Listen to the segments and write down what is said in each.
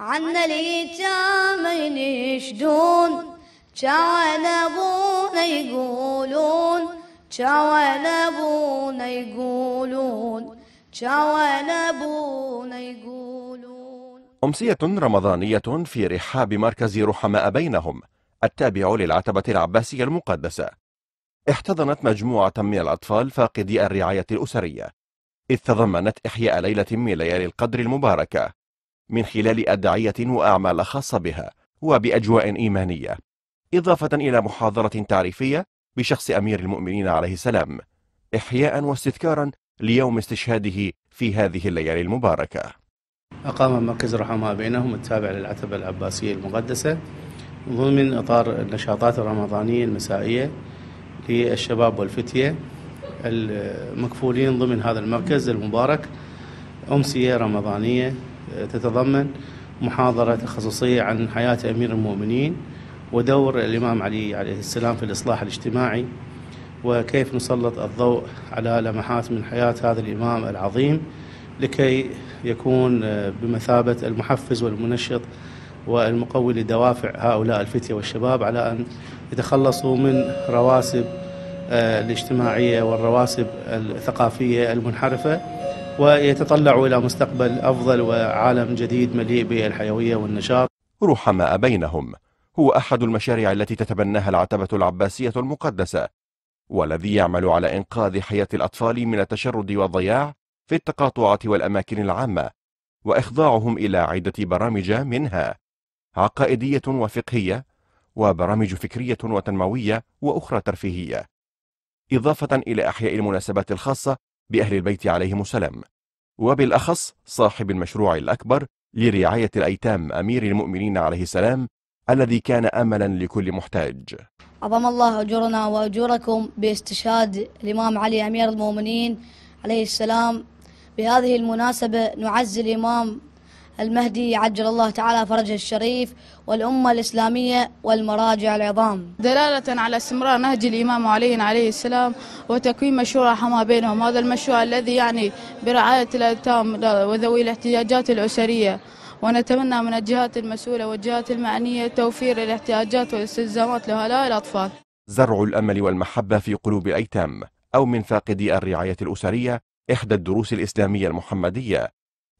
عنا يشدون ينشدون على ابونا يقولون على ابونا يقولون على ابونا يقولون أمسية رمضانية في رحاب مركز رحماء بينهم التابع للعتبة العباسية المقدسة احتضنت مجموعة من الأطفال فاقدي الرعاية الأسرية إذ تضمنت إحياء ليلة من ليالي القدر المباركة من خلال أدعية وأعمال خاصة بها وبأجواء إيمانية إضافة إلى محاضرة تعريفية بشخص أمير المؤمنين عليه السلام إحياء واستذكارا ليوم استشهاده في هذه الليالي المباركة أقام مركز رحمة بينهم التابع للعتبة العباسية المقدسة ضمن إطار النشاطات الرمضانية المسائية للشباب والفتية المكفولين ضمن هذا المركز المبارك أمسية رمضانية تتضمن محاضرة تخصصية عن حياة أمير المؤمنين ودور الإمام علي عليه السلام في الإصلاح الاجتماعي وكيف نسلط الضوء على لمحات من حياة هذا الإمام العظيم لكي يكون آه، بمثابة المحفز والمنشط والمقوي لدوافع هؤلاء الفتية والشباب على أن يتخلصوا من رواسب آه، الاجتماعية والرواسب الثقافية المنحرفة ويتطلعوا إلى مستقبل أفضل وعالم جديد مليء بالحيوية والنشاط رحماء بينهم هو أحد المشاريع التي تتبناها العتبة العباسية المقدسة والذي يعمل على إنقاذ حياة الأطفال من التشرد والضياع في التقاطعات والأماكن العامة وإخضاعهم إلى عدة برامج منها عقائدية وفقهية وبرامج فكرية وتنموية وأخرى ترفيهية إضافة إلى أحياء المناسبات الخاصة بأهل البيت عليهم السلام وبالأخص صاحب المشروع الأكبر لرعاية الأيتام أمير المؤمنين عليه السلام الذي كان أملا لكل محتاج عظم الله أجرنا وأجوركم باستشهاد الإمام علي أمير المؤمنين عليه السلام بهذه المناسبة نعزي الإمام المهدي عجل الله تعالى فرجه الشريف والأمة الإسلامية والمراجع العظام دلالة على استمرار نهج الإمام علي عليه السلام وتكوين مشروع حما بينهم هذا المشروع الذي يعني برعاية الأيتام وذوي الاحتياجات الأسرية ونتمنى من الجهات المسؤولة والجهات المعنية توفير الاحتياجات والاستلزامات لهؤلاء الأطفال زرع الأمل والمحبة في قلوب الأيتام أو من فاقدي الرعاية الأسرية إحدى الدروس الإسلامية المحمدية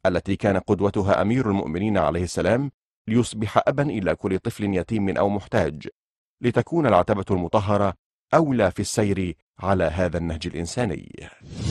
التي كان قدوتها أمير المؤمنين عليه السلام ليصبح أبا إلى كل طفل يتيم أو محتاج لتكون العتبة المطهرة أولى في السير على هذا النهج الإنساني